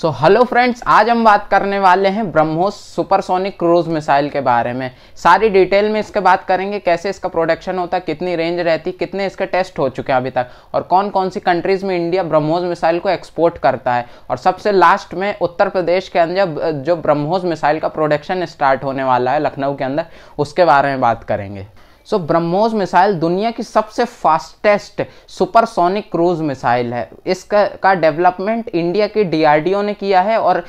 so hello friends आज हम बात करने वाले हैं ब्रह्मोस सुपरसोनिक क्रूज मिसाइल के बारे में सारी डिटेल में इसके बात करेंगे कैसे इसका प्रोडक्शन होता कितनी रेंज रहती कितने इसके टेस्ट हो चुके हैं अभी तक और कौन कौन सी कंट्रीज में इंडिया ब्रह्मोस मिसाइल को एक्सपोर्ट करता है और सबसे लास्ट में उत्तर प्रदेश के अंदर जो ब्रह्मोस मिसाइल का प्रोडक्शन स्टार्ट होने वाला है लखनऊ के अंदर उसके बारे में बात करेंगे सो ब्रह्मोस मिसाइल दुनिया की सबसे फास्टेस्ट सुपरसोनिक क्रूज मिसाइल है इसका का डेवलपमेंट इंडिया की डीआरडीओ ने किया है और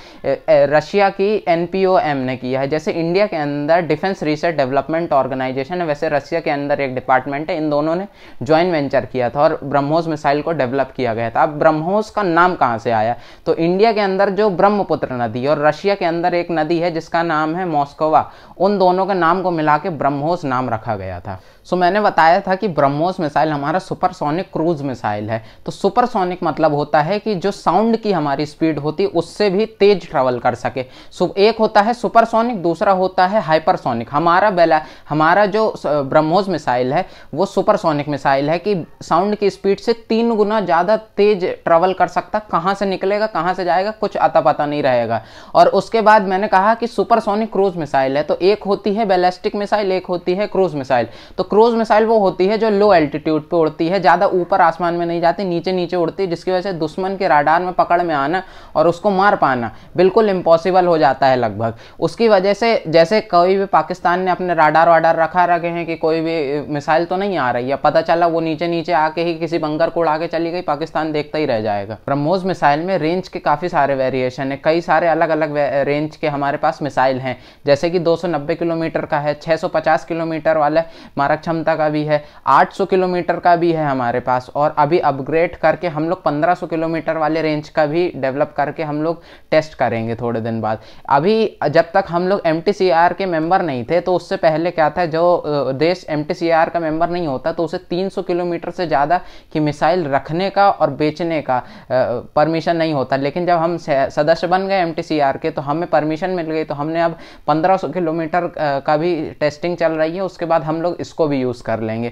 रशिया की एनपीओएम ने किया है जैसे इंडिया के अंदर डिफेंस रिसर्च डेवलपमेंट ऑर्गेनाइजेशन है वैसे रशिया के अंदर एक डिपार्टमेंट है इन दोनों ने ज्वाइंट वेंचर किया था और ब्रह्मोस मिसाइल को डेवलप किया गया था अब ब्रह्मोस का नाम कहाँ से आया तो इंडिया के अंदर जो ब्रह्मपुत्र नदी और रशिया के अंदर एक नदी है जिसका नाम है मॉस्कोवा उन दोनों के नाम को मिला के ब्रह्मोस नाम रखा गया था था सो so, मैंने बताया था कि ब्रह्मोस मिसाइल हमारा सुपरसोनिक क्रूज मिसाइल है तो सुपरसोनिक मतलब होता है कि जो साउंड की हमारी स्पीड होती है उससे भी तेज ट्रेवल कर सके सो so, एक होता है सुपरसोनिक दूसरा होता है हाइपरसोनिक हमारा बेला हमारा जो ब्रह्मोस मिसाइल है वो सुपरसोनिक मिसाइल है कि साउंड की स्पीड से तीन गुना ज़्यादा तेज ट्रेवल कर सकता कहाँ से निकलेगा कहाँ से जाएगा कुछ आता पता नहीं रहेगा और उसके बाद मैंने कहा कि सुपरसोनिक क्रूज मिसाइल है तो एक होती है बैलेस्टिक मिसाइल एक होती है क्रूज मिसाइल तो क्रूज मिसाइल वो होती है जो लो एल्टीट्यूड पे उड़ती है ज़्यादा ऊपर आसमान में नहीं जाती नीचे नीचे उड़ती है जिसकी वजह से दुश्मन के राडार में पकड़ में आना और उसको मार पाना बिल्कुल इम्पॉसिबल हो जाता है लगभग उसकी वजह से जैसे कोई भी पाकिस्तान ने अपने राडार वाडार रखा रखे हैं कि कोई भी मिसाइल तो नहीं आ रही है पता चला वो नीचे नीचे आके ही किसी बंकर को उड़ा के चली गई पाकिस्तान देखता ही रह जाएगा ब्रह्मोस मिसाइल में रेंज के काफ़ी सारे वेरिएशन है कई सारे अलग अलग रेंज के हमारे पास मिसाइल हैं जैसे कि 290 किलोमीटर का है 650 किलोमीटर वाला मारक क्षमता का भी है 800 किलोमीटर का भी है हमारे पास और अभी अपग्रेड करके हम लोग 1500 किलोमीटर वाले रेंज का भी डेवलप करके हम लोग टेस्ट करेंगे थोड़े दिन बाद अभी जब तक हम लोग एम के मेम्बर नहीं थे तो उससे पहले क्या था जो देश एम का मेम्बर नहीं होता तो उसे 300 किलोमीटर से ज़्यादा की मिसाइल रखने का और बेचने का परमिशन नहीं होता लेकिन जब हम सदस्य बन गए एम के तो हमें परमिशन मिल गई तो हमने अब 1500 किलोमीटर का भी टेस्टिंग चल रही है उसके बाद हम लोग लोग इसको भी यूज़ कर लेंगे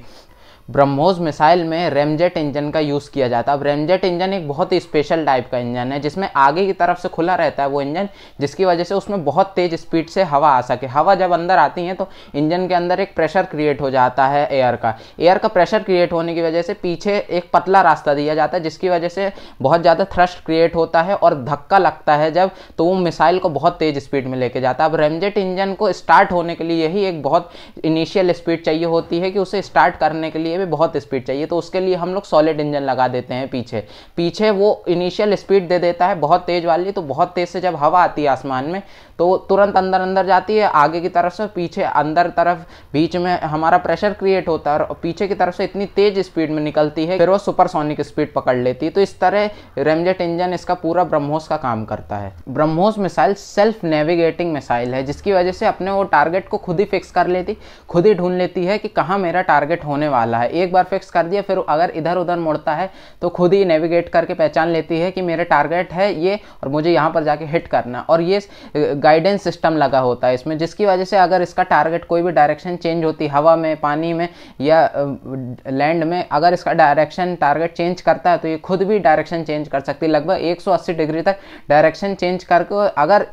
ब्रह्मोस मिसाइल में रेमजेट इंजन का यूज़ किया जाता है अब रेमजेट इंजन एक बहुत ही स्पेशल टाइप का इंजन है जिसमें आगे की तरफ से खुला रहता है वो इंजन जिसकी वजह से उसमें बहुत तेज़ स्पीड से हवा आ सके हवा जब अंदर आती है तो इंजन के अंदर एक प्रेशर क्रिएट हो जाता है एयर का एयर का प्रेशर क्रिएट होने की वजह से पीछे एक पतला रास्ता दिया जाता है जिसकी वजह से बहुत ज़्यादा थ्रस्ट क्रिएट होता है और धक्का लगता है जब तो वो मिसाइल को बहुत तेज़ स्पीड में लेके जाता है अब रेमजेट इंजन को स्टार्ट होने के लिए यही एक बहुत इनिशियल स्पीड चाहिए होती है कि उसे स्टार्ट करने के लिए लिए भी बहुत स्पीड चाहिए तो उसके लिए हम लोग सॉलिड इंजन लगा देते हैं पीछे पीछे वो इनिशियल स्पीड दे देता है बहुत तेज़ वाली तो बहुत तेज़ से जब हवा आती है आसमान में तो तुरंत अंदर अंदर जाती है आगे की तरफ से पीछे अंदर तरफ बीच में हमारा प्रेशर क्रिएट होता है और पीछे की तरफ से इतनी तेज़ स्पीड में निकलती है फिर वो सुपरसोनिक स्पीड पकड़ लेती है तो इस तरह रेमजेट इंजन इसका पूरा ब्रह्मोस का काम करता है BrahMos missile self navigating missile है जिसकी वजह से अपने वो टारगेट को खुद ही फिक्स कर लेती खुद ही ढूंढ लेती है कि कहाँ मेरा टारगेट होने वाला है है एक बार फिक्स कर दिया फिर अगर इधर उधर मुड़ता है तो खुद ही नेविगेट करके पहचान लेती है कि मेरे टारगेट है ये और मुझे यहाँ पर जाके हिट करना और ये गाइडेंस सिस्टम लगा होता है इसमें जिसकी वजह से अगर इसका टारगेट कोई भी डायरेक्शन चेंज होती हवा में पानी में या लैंड में अगर इसका डायरेक्शन टारगेट चेंज करता है तो ये खुद भी डायरेक्शन चेंज कर सकती है लगभग एक डिग्री तक डायरेक्शन चेंज करके अगर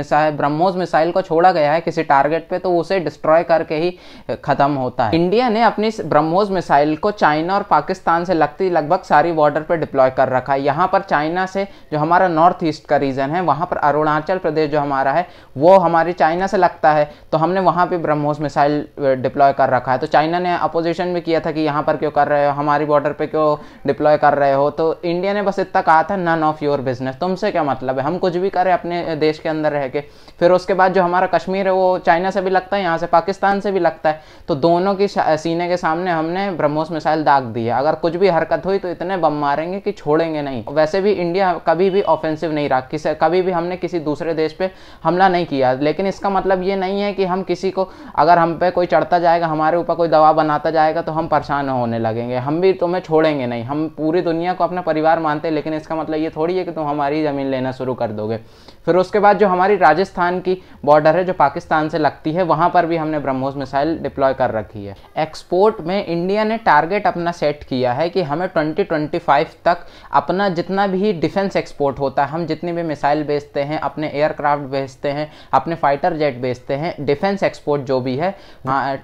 मिसाइल ब्रह्मोस मिसाइल को छोड़ा गया है किसी टारगेट पर तो उसे डिस्ट्रॉय करके ही ख़त्म होता है इंडिया ने अपनी ब्रह्मोस क्रूज मिसाइल को चाइना और पाकिस्तान से लगती लगभग सारी बॉर्डर पर डिप्लॉय कर रखा है यहाँ पर चाइना से जो हमारा नॉर्थ ईस्ट का रीजन है वहाँ पर अरुणाचल प्रदेश जो हमारा है वो हमारी चाइना से लगता है तो हमने वहाँ पर ब्रह्मोस मिसाइल डिप्लॉय कर रखा है तो चाइना ने अपोजिशन भी किया था कि यहाँ पर क्यों कर रहे हो हमारी बॉर्डर पर क्यों डिप्लॉय कर रहे हो तो इंडिया ने बस इतना कहा था नन ऑफ योर बिजनेस तुमसे क्या मतलब है हम कुछ भी करें अपने देश के अंदर रह के फिर उसके बाद जो हमारा कश्मीर है वो चाइना से भी लगता है यहाँ से पाकिस्तान से भी लगता है तो दोनों की सीने के सामने हमने हमने ब्रह्मोस मिसाइल दाग दी है अगर कुछ भी हरकत हुई तो इतने बम मारेंगे कि छोड़ेंगे नहीं वैसे भी इंडिया कभी भी ऑफेंसिव नहीं रहा किसी कभी भी हमने किसी दूसरे देश पे हमला नहीं किया लेकिन इसका मतलब ये नहीं है कि हम किसी को अगर हम पे कोई चढ़ता जाएगा हमारे ऊपर कोई दबाव बनाता जाएगा तो हम परेशान होने लगेंगे हम भी तुम्हें छोड़ेंगे नहीं हम पूरी दुनिया को अपना परिवार मानते हैं लेकिन इसका मतलब ये थोड़ी है कि तुम हमारी ज़मीन लेना शुरू कर दोगे फिर उसके बाद जो हमारी राजस्थान की बॉर्डर है जो पाकिस्तान से लगती है वहाँ पर भी हमने ब्रह्मोस मिसाइल डिप्लॉय कर रखी है एक्सपोर्ट में इंडिया ने टारगेट अपना सेट किया है कि हमें 2025 तक अपना जितना भी डिफेंस एक्सपोर्ट होता है हम जितनी भी मिसाइल बेचते हैं अपने एयरक्राफ्ट बेचते हैं अपने फाइटर जेट बेचते हैं डिफेंस एक्सपोर्ट जो भी है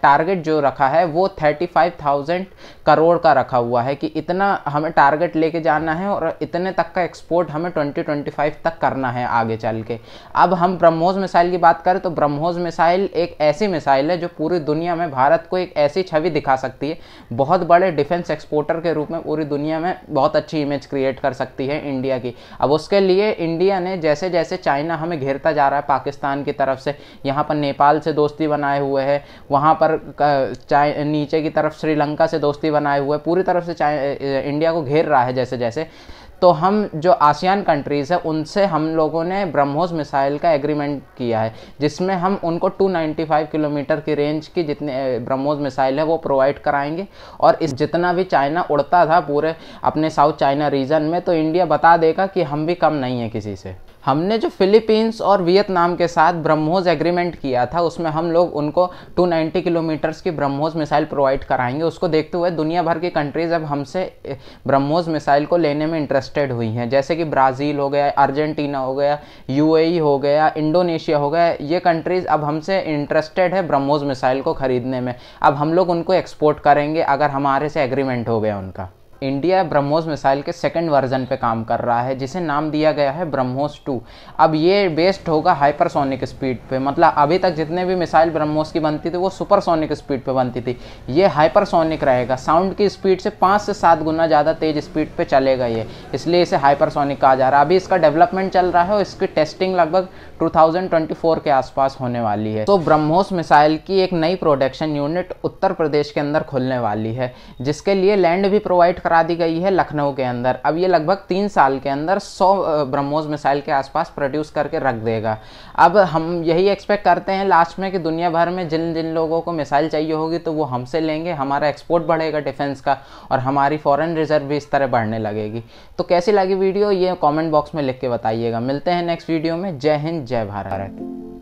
टारगेट हाँ, जो रखा है वो थर्टी करोड़ का रखा हुआ है कि इतना हमें टारगेट लेके जाना है और इतने तक का एक्सपोर्ट हमें ट्वेंटी तक करना है आगे चल के अब हम ब्रह्मोस मिसाइल की बात करें तो ब्रह्मोस मिसाइल एक ऐसी मिसाइल है जो पूरी दुनिया में भारत को एक ऐसी छवि दिखा सकती है बहुत बड़े डिफेंस एक्सपोर्टर के रूप में पूरी दुनिया में बहुत अच्छी इमेज क्रिएट कर सकती है इंडिया की अब उसके लिए इंडिया ने जैसे जैसे चाइना हमें घेरता जा रहा है पाकिस्तान की तरफ से यहाँ पर नेपाल से दोस्ती बनाए हुए है वहाँ पर नीचे की तरफ श्रीलंका से दोस्ती बनाए हुए पूरी तरफ से इंडिया को घेर रहा है जैसे जैसे तो हम जो आसियान कंट्रीज़ है उनसे हम लोगों ने ब्रह्मोस मिसाइल का एग्रीमेंट किया है जिसमें हम उनको 295 किलोमीटर की रेंज की जितने ब्रह्मोस मिसाइल है वो प्रोवाइड कराएंगे और इस जितना भी चाइना उड़ता था पूरे अपने साउथ चाइना रीजन में तो इंडिया बता देगा कि हम भी कम नहीं है किसी से हमने जो फिलीपींस और वियतनाम के साथ ब्रह्मोस एग्रीमेंट किया था उसमें हम लोग उनको 290 किलोमीटर्स की ब्रह्मोस मिसाइल प्रोवाइड कराएंगे उसको देखते हुए दुनिया भर की कंट्रीज अब हमसे ब्रह्मोस मिसाइल को लेने में इंटरेस्टेड हुई हैं जैसे कि ब्राज़ील हो गया अर्जेंटीना हो गया यू e हो गया इंडोनेशिया हो गया ये कंट्रीज़ अब हमसे इंटरेस्टेड है ब्रह्मोज मिसाइल को ख़रीदने में अब हम लोग उनको एक्सपोर्ट करेंगे अगर हमारे से एग्रीमेंट हो गया उनका इंडिया ब्रह्मोस मिसाइल के सेकंड वर्जन पे काम कर रहा है जिसे नाम दिया गया है ब्रह्मोस टू अब ये बेस्ड होगा हाइपरसोनिक स्पीड पे मतलब अभी तक जितने भी मिसाइल ब्रह्मोस की बनती थी वो सुपरसोनिक स्पीड पे बनती थी ये हाइपरसोनिक रहेगा साउंड की स्पीड से पाँच से सात गुना ज़्यादा तेज़ स्पीड पर चलेगा ये इसलिए इसे हाइपरसोनिक कहा जा रहा है अभी इसका डेवलपमेंट चल रहा है और इसकी टेस्टिंग लगभग 2024 के आसपास होने वाली है तो ब्रह्मोस मिसाइल की एक नई प्रोडक्शन यूनिट उत्तर प्रदेश के अंदर खुलने वाली है जिसके लिए लैंड भी प्रोवाइड करा दी गई है लखनऊ के अंदर अब ये लगभग तीन साल के अंदर सौ ब्रह्मोस मिसाइल के आसपास प्रोड्यूस करके रख देगा अब हम यही एक्सपेक्ट करते हैं लास्ट में कि दुनिया भर में जिन जिन लोगों को मिसाइल चाहिए होगी तो वो हमसे लेंगे हमारा एक्सपोर्ट बढ़ेगा डिफेंस का और हमारी फॉरन रिजर्व भी इस तरह बढ़ने लगेगी तो कैसी लगी वीडियो ये कॉमेंट बॉक्स में लिख के बताइएगा मिलते हैं नेक्स्ट वीडियो में जय हिंद जय भारत